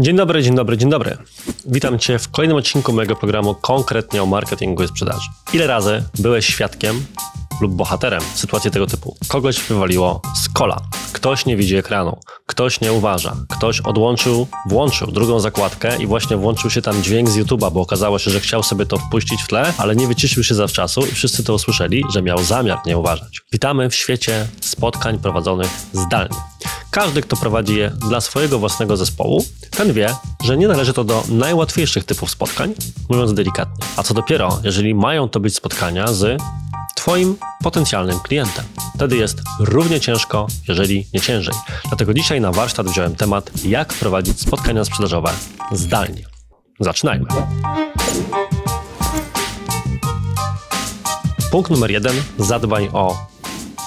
Dzień dobry, dzień dobry, dzień dobry. Witam Cię w kolejnym odcinku mojego programu konkretnie o marketingu i sprzedaży. Ile razy byłeś świadkiem lub bohaterem sytuacji tego typu. Kogoś wywaliło z kola, ktoś nie widzi ekranu, ktoś nie uważa, ktoś odłączył, włączył drugą zakładkę i właśnie włączył się tam dźwięk z YouTube'a, bo okazało się, że chciał sobie to wpuścić w tle, ale nie wyciszył się zawczasu i wszyscy to usłyszeli, że miał zamiar nie uważać. Witamy w świecie spotkań prowadzonych zdalnie. Każdy, kto prowadzi je dla swojego własnego zespołu, ten wie, że nie należy to do najłatwiejszych typów spotkań, mówiąc delikatnie. A co dopiero, jeżeli mają to być spotkania z Twoim potencjalnym klientem. Wtedy jest równie ciężko, jeżeli nie ciężej. Dlatego dzisiaj na warsztat wziąłem temat, jak prowadzić spotkania sprzedażowe zdalnie. Zaczynajmy. Punkt numer jeden: zadbaj o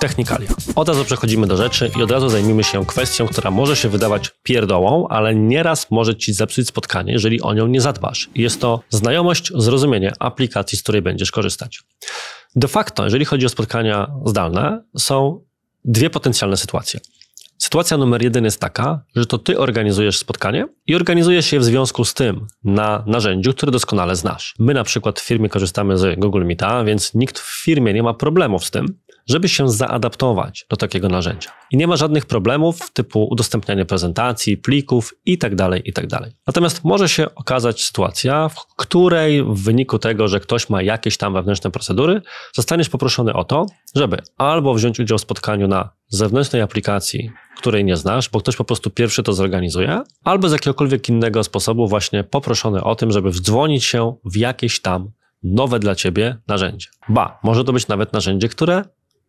technikalia. Od razu przechodzimy do rzeczy i od razu zajmijmy się kwestią, która może się wydawać pierdołą, ale nieraz może ci zepsuć spotkanie, jeżeli o nią nie zadbasz. Jest to znajomość, zrozumienie aplikacji, z której będziesz korzystać. De facto, jeżeli chodzi o spotkania zdalne, są dwie potencjalne sytuacje. Sytuacja numer jeden jest taka, że to ty organizujesz spotkanie i organizujesz je w związku z tym na narzędziu, które doskonale znasz. My na przykład w firmie korzystamy z Google Meeta, więc nikt w firmie nie ma problemów z tym, żeby się zaadaptować do takiego narzędzia. I nie ma żadnych problemów typu udostępnianie prezentacji, plików itd., tak itd. Tak Natomiast może się okazać sytuacja, w której w wyniku tego, że ktoś ma jakieś tam wewnętrzne procedury, zostaniesz poproszony o to, żeby albo wziąć udział w spotkaniu na zewnętrznej aplikacji, której nie znasz, bo ktoś po prostu pierwszy to zorganizuje, albo z jakiegokolwiek innego sposobu właśnie poproszony o tym, żeby wdzwonić się w jakieś tam nowe dla ciebie narzędzie. Ba, może to być nawet narzędzie, które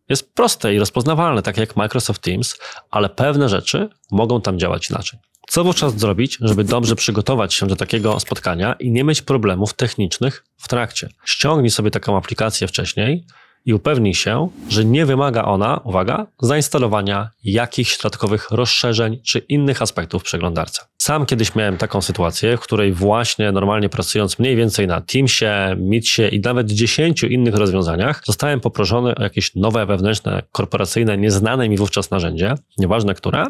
jest proste i rozpoznawalne, tak jak Microsoft Teams, ale pewne rzeczy mogą tam działać inaczej. Co wówczas zrobić, żeby dobrze przygotować się do takiego spotkania i nie mieć problemów technicznych w trakcie? Ściągnij sobie taką aplikację wcześniej, i upewnij się, że nie wymaga ona, uwaga, zainstalowania jakichś dodatkowych rozszerzeń czy innych aspektów w przeglądarce. Sam kiedyś miałem taką sytuację, w której właśnie normalnie pracując mniej więcej na Teamsie, Meetsie i nawet 10 innych rozwiązaniach, zostałem poproszony o jakieś nowe wewnętrzne, korporacyjne, nieznane mi wówczas narzędzie, nieważne które.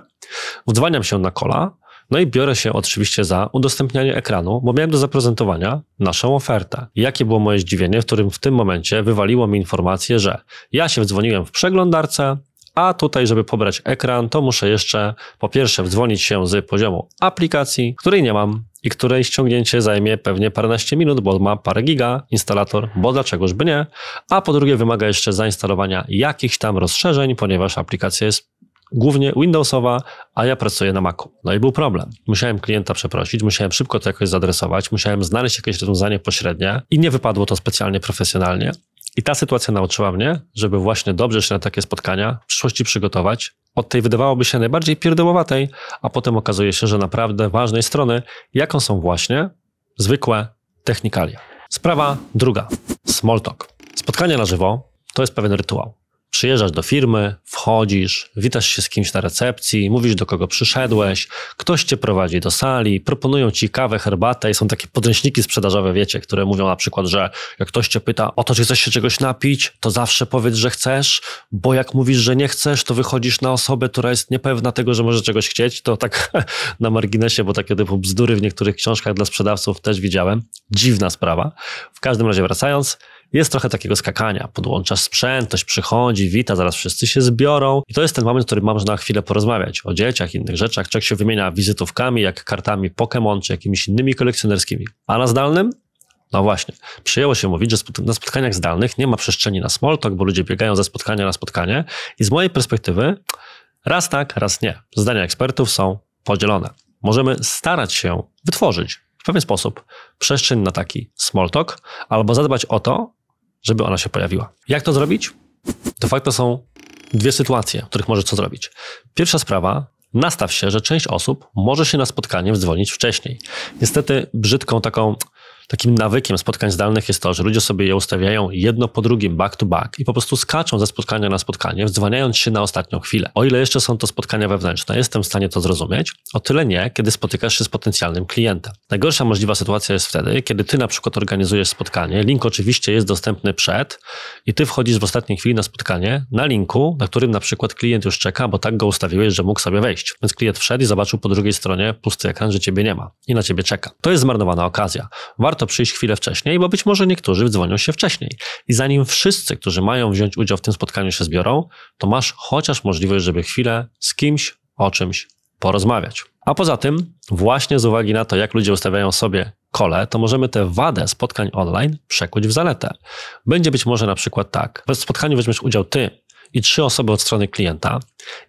Wdzwaniam się na kola, no i biorę się oczywiście za udostępnianie ekranu, bo miałem do zaprezentowania naszą ofertę. Jakie było moje zdziwienie, w którym w tym momencie wywaliło mi informację, że ja się wdzwoniłem w przeglądarce, a tutaj, żeby pobrać ekran, to muszę jeszcze po pierwsze wdzwonić się z poziomu aplikacji, której nie mam i której ściągnięcie zajmie pewnie paręnaście minut, bo ma parę giga instalator, bo dlaczegoż by nie, a po drugie wymaga jeszcze zainstalowania jakichś tam rozszerzeń, ponieważ aplikacja jest głównie Windowsowa, a ja pracuję na Macu. No i był problem. Musiałem klienta przeprosić, musiałem szybko to jakoś zadresować, musiałem znaleźć jakieś rozwiązanie pośrednie i nie wypadło to specjalnie profesjonalnie. I ta sytuacja nauczyła mnie, żeby właśnie dobrze się na takie spotkania w przyszłości przygotować. Od tej wydawałoby się najbardziej pierdołowatej, a potem okazuje się, że naprawdę ważnej strony, jaką są właśnie zwykłe technikalia. Sprawa druga. Smalltalk. Spotkanie na żywo to jest pewien rytuał. Przyjeżdżasz do firmy, wchodzisz, witasz się z kimś na recepcji, mówisz do kogo przyszedłeś, ktoś cię prowadzi do sali, proponują ci kawę, herbatę i są takie podręczniki sprzedażowe, wiecie, które mówią na przykład, że jak ktoś cię pyta o to, czy chcesz się czegoś napić, to zawsze powiedz, że chcesz, bo jak mówisz, że nie chcesz, to wychodzisz na osobę, która jest niepewna tego, że może czegoś chcieć. To tak na marginesie, bo takie typu bzdury w niektórych książkach dla sprzedawców też widziałem. Dziwna sprawa. W każdym razie wracając, jest trochę takiego skakania. Podłączasz sprzęt, ktoś przychodzi, wita, zaraz wszyscy się zbiorą. I to jest ten moment, w którym można na chwilę porozmawiać o dzieciach, innych rzeczach. Człowiek się wymienia wizytówkami, jak kartami Pokémon, czy jakimiś innymi kolekcjonerskimi. A na zdalnym no właśnie, przyjęło się mówić, że na spotkaniach zdalnych nie ma przestrzeni na small talk, bo ludzie biegają ze spotkania na spotkanie i z mojej perspektywy raz tak, raz nie. Zdania ekspertów są podzielone. Możemy starać się wytworzyć w pewien sposób przestrzeń na taki small talk albo zadbać o to, żeby ona się pojawiła. Jak to zrobić? De facto są dwie sytuacje, w których możesz co zrobić. Pierwsza sprawa, nastaw się, że część osób może się na spotkanie wdzwonić wcześniej. Niestety brzydką taką takim nawykiem spotkań zdalnych jest to, że ludzie sobie je ustawiają jedno po drugim, back to back i po prostu skaczą ze spotkania na spotkanie, wdzwaniając się na ostatnią chwilę. O ile jeszcze są to spotkania wewnętrzne, jestem w stanie to zrozumieć, o tyle nie, kiedy spotykasz się z potencjalnym klientem. Najgorsza możliwa sytuacja jest wtedy, kiedy ty na przykład organizujesz spotkanie, link oczywiście jest dostępny przed i ty wchodzisz w ostatniej chwili na spotkanie na linku, na którym na przykład klient już czeka, bo tak go ustawiłeś, że mógł sobie wejść. Więc klient wszedł i zobaczył po drugiej stronie pusty ekran, że ciebie nie ma i na ciebie czeka. To jest zmarnowana okazja. Warto warto przyjść chwilę wcześniej, bo być może niektórzy dzwonią się wcześniej. I zanim wszyscy, którzy mają wziąć udział w tym spotkaniu się zbiorą, to masz chociaż możliwość, żeby chwilę z kimś o czymś porozmawiać. A poza tym, właśnie z uwagi na to, jak ludzie ustawiają sobie kole, to możemy tę wadę spotkań online przekuć w zaletę. Będzie być może na przykład tak. W spotkaniu weźmiesz udział ty i trzy osoby od strony klienta.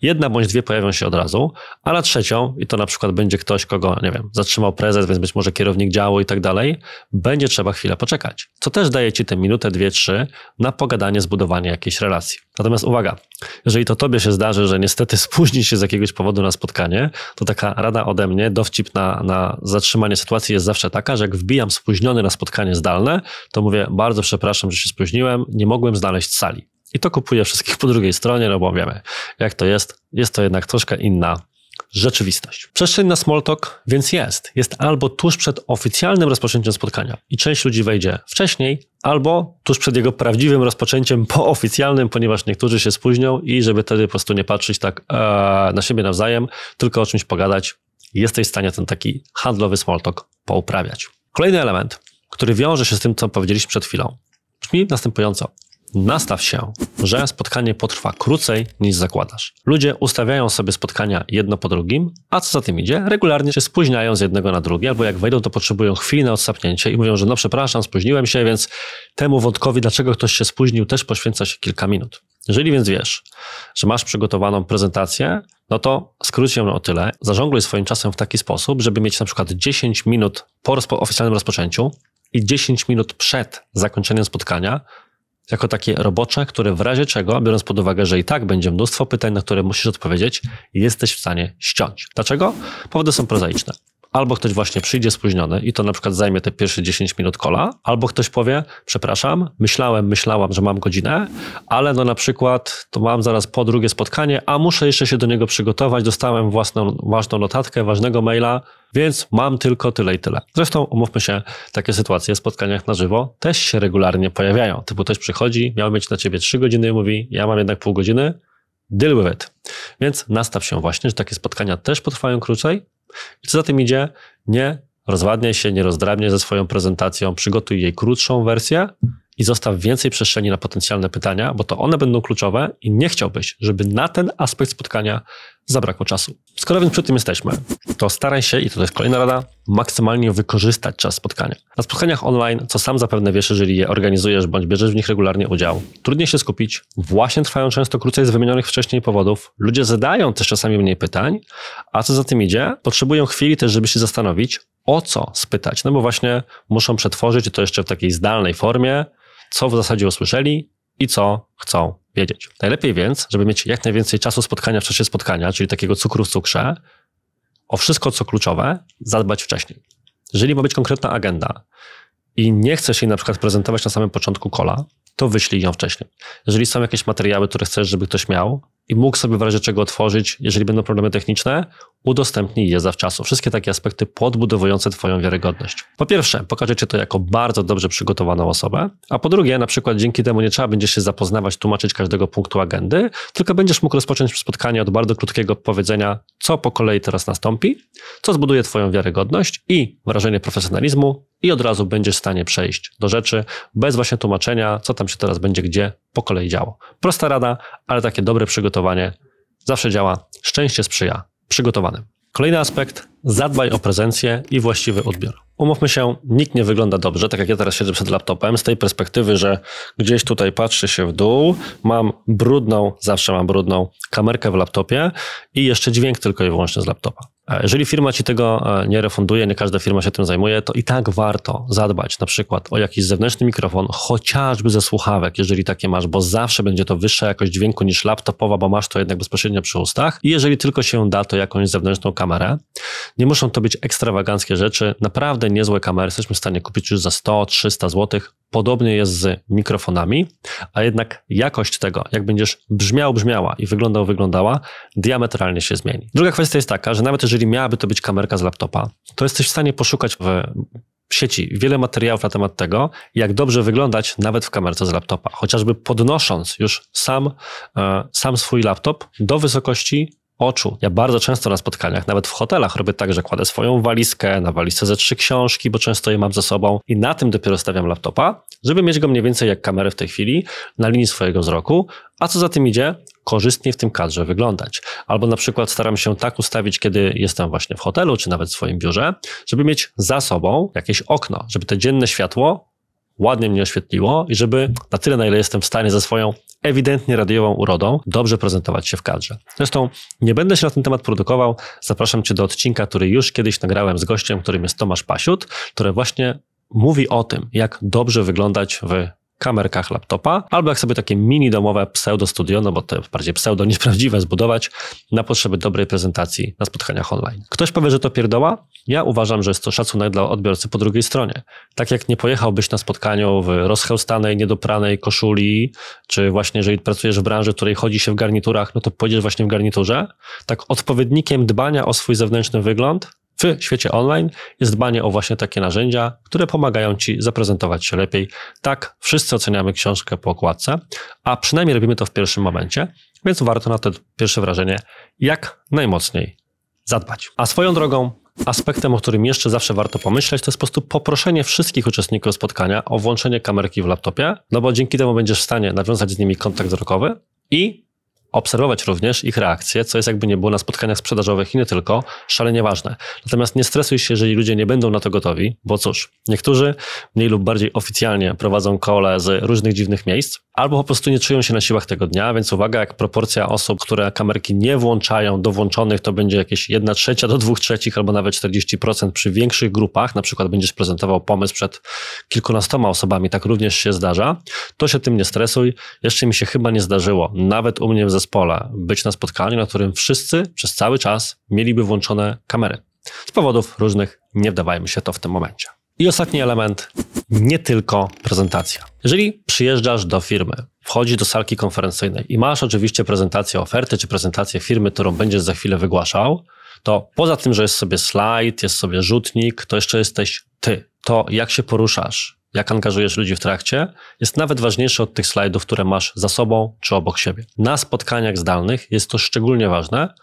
Jedna bądź dwie pojawią się od razu, a na trzecią, i to na przykład będzie ktoś, kogo, nie wiem, zatrzymał prezes, więc być może kierownik działu i tak dalej, będzie trzeba chwilę poczekać. Co też daje ci tę minutę, dwie, trzy na pogadanie, zbudowanie jakiejś relacji. Natomiast uwaga, jeżeli to tobie się zdarzy, że niestety spóźni się z jakiegoś powodu na spotkanie, to taka rada ode mnie, dowcip na, na zatrzymanie sytuacji jest zawsze taka, że jak wbijam spóźniony na spotkanie zdalne, to mówię, bardzo przepraszam, że się spóźniłem, nie mogłem znaleźć sali. I to kupuje wszystkich po drugiej stronie, no bo wiemy, jak to jest. Jest to jednak troszkę inna rzeczywistość. Przestrzeń na Smalltalk więc jest. Jest albo tuż przed oficjalnym rozpoczęciem spotkania i część ludzi wejdzie wcześniej, albo tuż przed jego prawdziwym rozpoczęciem po oficjalnym, ponieważ niektórzy się spóźnią i żeby wtedy po prostu nie patrzeć tak ee, na siebie nawzajem, tylko o czymś pogadać, jesteś w stanie ten taki handlowy Smalltalk pouprawiać. Kolejny element, który wiąże się z tym, co powiedzieliśmy przed chwilą, brzmi następująco. Nastaw się, że spotkanie potrwa krócej niż zakładasz. Ludzie ustawiają sobie spotkania jedno po drugim, a co za tym idzie, regularnie się spóźniają z jednego na drugie, albo jak wejdą, to potrzebują chwili na odsapnięcie i mówią, że no przepraszam, spóźniłem się, więc temu wątkowi, dlaczego ktoś się spóźnił, też poświęca się kilka minut. Jeżeli więc wiesz, że masz przygotowaną prezentację, no to skróć ją o tyle, zażongluj swoim czasem w taki sposób, żeby mieć na przykład 10 minut po oficjalnym rozpoczęciu, i 10 minut przed zakończeniem spotkania, jako takie robocze, które w razie czego, biorąc pod uwagę, że i tak będzie mnóstwo pytań, na które musisz odpowiedzieć, jesteś w stanie ściąć. Dlaczego? Powody są prozaiczne albo ktoś właśnie przyjdzie spóźniony i to na przykład zajmie te pierwsze 10 minut kola, albo ktoś powie, przepraszam, myślałem, myślałam, że mam godzinę, ale no na przykład to mam zaraz po drugie spotkanie, a muszę jeszcze się do niego przygotować, dostałem własną ważną notatkę, ważnego maila, więc mam tylko tyle i tyle. Zresztą umówmy się, takie sytuacje w spotkaniach na żywo też się regularnie pojawiają. Typu ktoś przychodzi, miał mieć na ciebie 3 godziny i mówi, ja mam jednak pół godziny, deal with it. Więc nastaw się właśnie, że takie spotkania też potrwają krócej, i co za tym idzie, nie rozwadniaj się, nie rozdrabniaj ze swoją prezentacją, przygotuj jej krótszą wersję, i zostaw więcej przestrzeni na potencjalne pytania, bo to one będą kluczowe i nie chciałbyś, żeby na ten aspekt spotkania zabrakło czasu. Skoro więc przy tym jesteśmy, to staraj się, i to jest kolejna rada, maksymalnie wykorzystać czas spotkania. Na spotkaniach online, co sam zapewne wiesz, jeżeli je organizujesz bądź bierzesz w nich regularnie udział, trudniej się skupić, właśnie trwają często krócej z wymienionych wcześniej powodów, ludzie zadają też czasami mniej pytań, a co za tym idzie, potrzebują chwili też, żeby się zastanowić, o co spytać, no bo właśnie muszą przetworzyć to jeszcze w takiej zdalnej formie, co w zasadzie usłyszeli i co chcą wiedzieć. Najlepiej więc, żeby mieć jak najwięcej czasu spotkania w czasie spotkania, czyli takiego cukru w cukrze, o wszystko, co kluczowe, zadbać wcześniej. Jeżeli ma być konkretna agenda i nie chcesz jej na przykład prezentować na samym początku kola, to wyślij ją wcześniej. Jeżeli są jakieś materiały, które chcesz, żeby ktoś miał i mógł sobie w razie czego otworzyć, jeżeli będą problemy techniczne, udostępnij je zawczasu. Wszystkie takie aspekty podbudowujące Twoją wiarygodność. Po pierwsze, pokażecie to jako bardzo dobrze przygotowaną osobę, a po drugie, na przykład dzięki temu nie trzeba będzie się zapoznawać, tłumaczyć każdego punktu agendy, tylko będziesz mógł rozpocząć spotkanie od bardzo krótkiego powiedzenia, co po kolei teraz nastąpi, co zbuduje Twoją wiarygodność i wrażenie profesjonalizmu, i od razu będziesz w stanie przejść do rzeczy bez właśnie tłumaczenia, co tam się teraz będzie gdzie po kolei działo. Prosta rada, ale takie dobre przygotowanie zawsze działa. Szczęście sprzyja przygotowanym. Kolejny aspekt, zadbaj o prezencję i właściwy odbiór. Umówmy się, nikt nie wygląda dobrze, tak jak ja teraz siedzę przed laptopem, z tej perspektywy, że gdzieś tutaj patrzę się w dół, mam brudną, zawsze mam brudną kamerkę w laptopie i jeszcze dźwięk tylko i wyłącznie z laptopa. E, jeżeli firma ci tego e, nie refunduje, nie każda firma się tym zajmuje, to i tak warto zadbać na przykład o jakiś zewnętrzny mikrofon, chociażby ze słuchawek, jeżeli takie masz, bo zawsze będzie to wyższa jakość dźwięku niż laptopowa, bo masz to jednak bezpośrednio przy ustach. I jeżeli tylko się da, to jakąś zewnętrzną kamerę. Nie muszą to być ekstrawaganckie rzeczy, naprawdę niezłe kamery jesteśmy w stanie kupić już za 100-300 zł. Podobnie jest z mikrofonami, a jednak jakość tego, jak będziesz brzmiał, brzmiała i wyglądał, wyglądała, diametralnie się zmieni. Druga kwestia jest taka, że nawet jeżeli jeżeli miałaby to być kamerka z laptopa, to jesteś w stanie poszukać w sieci wiele materiałów na temat tego, jak dobrze wyglądać nawet w kamerce z laptopa, chociażby podnosząc już sam, e, sam swój laptop do wysokości oczu. Ja bardzo często na spotkaniach, nawet w hotelach, robię tak, że kładę swoją walizkę, na walizce ze trzy książki, bo często je mam ze sobą i na tym dopiero stawiam laptopa, żeby mieć go mniej więcej jak kamerę w tej chwili, na linii swojego wzroku, a co za tym idzie, korzystnie w tym kadrze wyglądać. Albo na przykład staram się tak ustawić, kiedy jestem właśnie w hotelu, czy nawet w swoim biurze, żeby mieć za sobą jakieś okno, żeby to dzienne światło ładnie mnie oświetliło i żeby na tyle, na ile jestem w stanie ze swoją ewidentnie radiową urodą dobrze prezentować się w kadrze. Zresztą nie będę się na ten temat produkował. Zapraszam Cię do odcinka, który już kiedyś nagrałem z gościem, którym jest Tomasz Pasiut, który właśnie mówi o tym, jak dobrze wyglądać w kamerkach laptopa, albo jak sobie takie mini domowe pseudo studio, no bo to bardziej pseudo nieprawdziwe zbudować na potrzeby dobrej prezentacji na spotkaniach online. Ktoś powie, że to pierdoła? Ja uważam, że jest to szacunek dla odbiorcy po drugiej stronie. Tak jak nie pojechałbyś na spotkaniu w rozchełstanej, niedopranej koszuli, czy właśnie jeżeli pracujesz w branży, w której chodzi się w garniturach, no to pójdziesz właśnie w garniturze. Tak odpowiednikiem dbania o swój zewnętrzny wygląd w świecie online jest dbanie o właśnie takie narzędzia, które pomagają Ci zaprezentować się lepiej. Tak, wszyscy oceniamy książkę po okładce, a przynajmniej robimy to w pierwszym momencie, więc warto na to pierwsze wrażenie jak najmocniej zadbać. A swoją drogą, Aspektem, o którym jeszcze zawsze warto pomyśleć, to jest po prostu poproszenie wszystkich uczestników spotkania o włączenie kamerki w laptopie, no bo dzięki temu będziesz w stanie nawiązać z nimi kontakt wzrokowy i obserwować również ich reakcje, co jest jakby nie było na spotkaniach sprzedażowych i nie tylko, szalenie ważne. Natomiast nie stresuj się, jeżeli ludzie nie będą na to gotowi, bo cóż, niektórzy mniej lub bardziej oficjalnie prowadzą kole z różnych dziwnych miejsc, albo po prostu nie czują się na siłach tego dnia, więc uwaga, jak proporcja osób, które kamerki nie włączają do włączonych, to będzie jakieś 1 trzecia do 2 trzecich albo nawet 40% przy większych grupach, na przykład będziesz prezentował pomysł przed kilkunastoma osobami, tak również się zdarza, to się tym nie stresuj. Jeszcze mi się chyba nie zdarzyło, nawet u mnie w zasadzie zespole być na spotkaniu, na którym wszyscy przez cały czas mieliby włączone kamery. Z powodów różnych nie wdawajmy się to w tym momencie. I ostatni element, nie tylko prezentacja. Jeżeli przyjeżdżasz do firmy, wchodzi do salki konferencyjnej i masz oczywiście prezentację oferty czy prezentację firmy, którą będziesz za chwilę wygłaszał, to poza tym, że jest sobie slajd, jest sobie rzutnik, to jeszcze jesteś ty. To jak się poruszasz, jak angażujesz ludzi w trakcie, jest nawet ważniejsze od tych slajdów, które masz za sobą czy obok siebie. Na spotkaniach zdalnych jest to szczególnie ważne,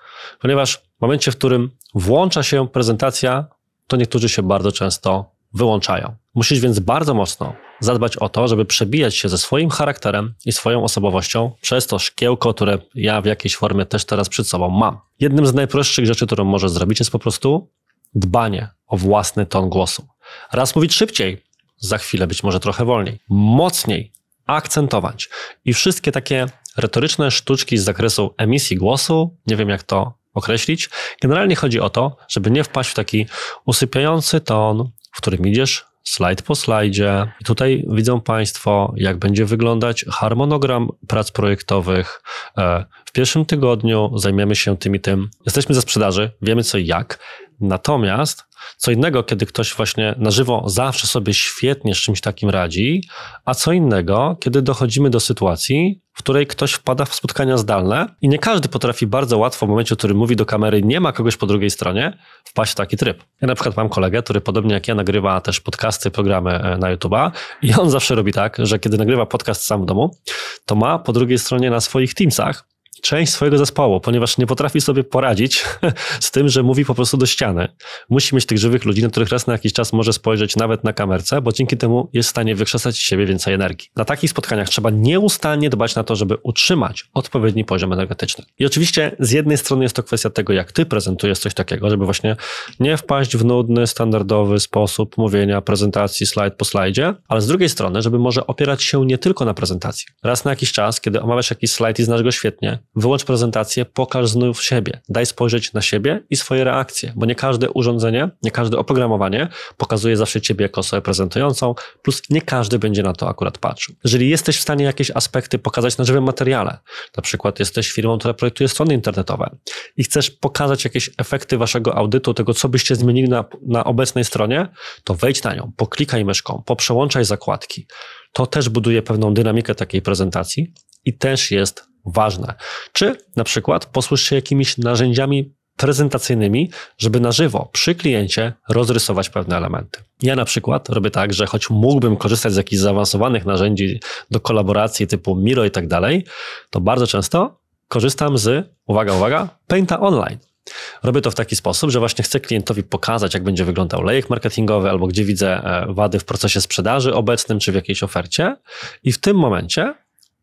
ponieważ w momencie, w którym włącza się prezentacja, to niektórzy się bardzo często wyłączają. Musisz więc bardzo mocno zadbać o to, żeby przebijać się ze swoim charakterem i swoją osobowością przez to szkiełko, które ja w jakiejś formie też teraz przed sobą mam. Jednym z najprostszych rzeczy, którą możesz zrobić, jest po prostu dbanie o własny ton głosu. Raz mówić szybciej, za chwilę być może trochę wolniej, mocniej akcentować. I wszystkie takie retoryczne sztuczki z zakresu emisji głosu, nie wiem jak to określić, generalnie chodzi o to, żeby nie wpaść w taki usypiający ton, w którym idziesz slajd po slajdzie. I tutaj widzą Państwo, jak będzie wyglądać harmonogram prac projektowych. E, w pierwszym tygodniu zajmiemy się tym i tym. Jesteśmy ze sprzedaży, wiemy co i jak. Natomiast co innego, kiedy ktoś właśnie na żywo zawsze sobie świetnie z czymś takim radzi, a co innego, kiedy dochodzimy do sytuacji, w której ktoś wpada w spotkania zdalne i nie każdy potrafi bardzo łatwo w momencie, w którym mówi do kamery, nie ma kogoś po drugiej stronie, wpaść w taki tryb. Ja na przykład mam kolegę, który podobnie jak ja nagrywa też podcasty, programy e, na YouTube'a i on zawsze robi tak, że kiedy nagrywa podcast sam w domu, to ma po drugiej stronie na swoich Teamsach część swojego zespołu, ponieważ nie potrafi sobie poradzić z tym, że mówi po prostu do ściany. Musi mieć tych żywych ludzi, na których raz na jakiś czas może spojrzeć nawet na kamerce, bo dzięki temu jest w stanie wykrzesać z siebie więcej energii. Na takich spotkaniach trzeba nieustannie dbać na to, żeby utrzymać odpowiedni poziom energetyczny. I oczywiście z jednej strony jest to kwestia tego, jak ty prezentujesz coś takiego, żeby właśnie nie wpaść w nudny, standardowy sposób mówienia, prezentacji, slajd po slajdzie, ale z drugiej strony, żeby może opierać się nie tylko na prezentacji. Raz na jakiś czas, kiedy omawiasz jakiś slajd i znasz go świetnie, wyłącz prezentację, pokaż znów siebie, daj spojrzeć na siebie i swoje reakcje, bo nie każde urządzenie, nie każde oprogramowanie pokazuje zawsze ciebie jako osobę prezentującą, plus nie każdy będzie na to akurat patrzył. Jeżeli jesteś w stanie jakieś aspekty pokazać na żywym materiale, na przykład jesteś firmą, która projektuje strony internetowe i chcesz pokazać jakieś efekty waszego audytu, tego co byście zmienili na, na obecnej stronie, to wejdź na nią, poklikaj myszką, poprzełączaj zakładki. To też buduje pewną dynamikę takiej prezentacji i też jest ważne. Czy na przykład posłysz się jakimiś narzędziami prezentacyjnymi, żeby na żywo przy kliencie rozrysować pewne elementy. Ja na przykład robię tak, że choć mógłbym korzystać z jakichś zaawansowanych narzędzi do kolaboracji typu Miro i tak dalej, to bardzo często korzystam z, uwaga, uwaga, Painta Online. Robię to w taki sposób, że właśnie chcę klientowi pokazać, jak będzie wyglądał lejek marketingowy, albo gdzie widzę e, wady w procesie sprzedaży obecnym, czy w jakiejś ofercie. I w tym momencie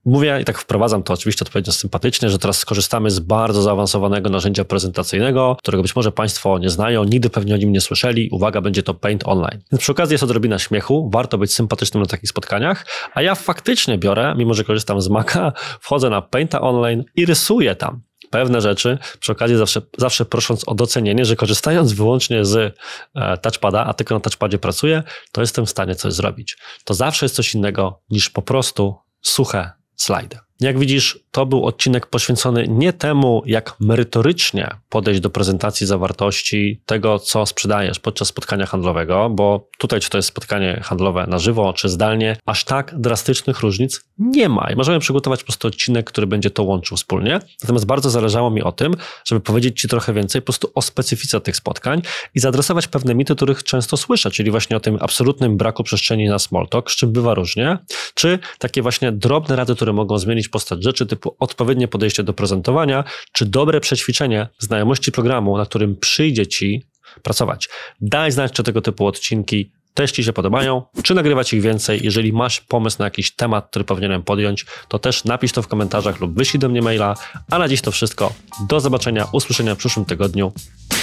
Mówię i tak wprowadzam to oczywiście odpowiednio sympatycznie, że teraz skorzystamy z bardzo zaawansowanego narzędzia prezentacyjnego, którego być może Państwo nie znają, nigdy pewnie o nim nie słyszeli. Uwaga, będzie to Paint Online. Więc przy okazji jest odrobina śmiechu, warto być sympatycznym na takich spotkaniach, a ja faktycznie biorę, mimo że korzystam z Maca, wchodzę na Painta Online i rysuję tam pewne rzeczy. Przy okazji zawsze, zawsze prosząc o docenienie, że korzystając wyłącznie z e, touchpada, a tylko na touchpadzie pracuję, to jestem w stanie coś zrobić. To zawsze jest coś innego niż po prostu suche slide. Jak widzisz, to był odcinek poświęcony nie temu, jak merytorycznie podejść do prezentacji zawartości tego, co sprzedajesz podczas spotkania handlowego, bo tutaj, czy to jest spotkanie handlowe na żywo, czy zdalnie, aż tak drastycznych różnic nie ma. I możemy przygotować po prostu odcinek, który będzie to łączył wspólnie. Natomiast bardzo zależało mi o tym, żeby powiedzieć Ci trochę więcej po prostu o specyfice tych spotkań i zaadresować pewne mity, których często słyszę, czyli właśnie o tym absolutnym braku przestrzeni na small talk, z czym bywa różnie, czy takie właśnie drobne rady, które mogą zmienić postać rzeczy typu odpowiednie podejście do prezentowania, czy dobre przećwiczenie znajomości programu, na którym przyjdzie ci pracować. Daj znać, czy tego typu odcinki też Ci się podobają, czy nagrywać ich więcej. Jeżeli masz pomysł na jakiś temat, który powinienem podjąć, to też napisz to w komentarzach lub wyślij do mnie maila. A na dziś to wszystko. Do zobaczenia, usłyszenia w przyszłym tygodniu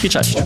i cześć!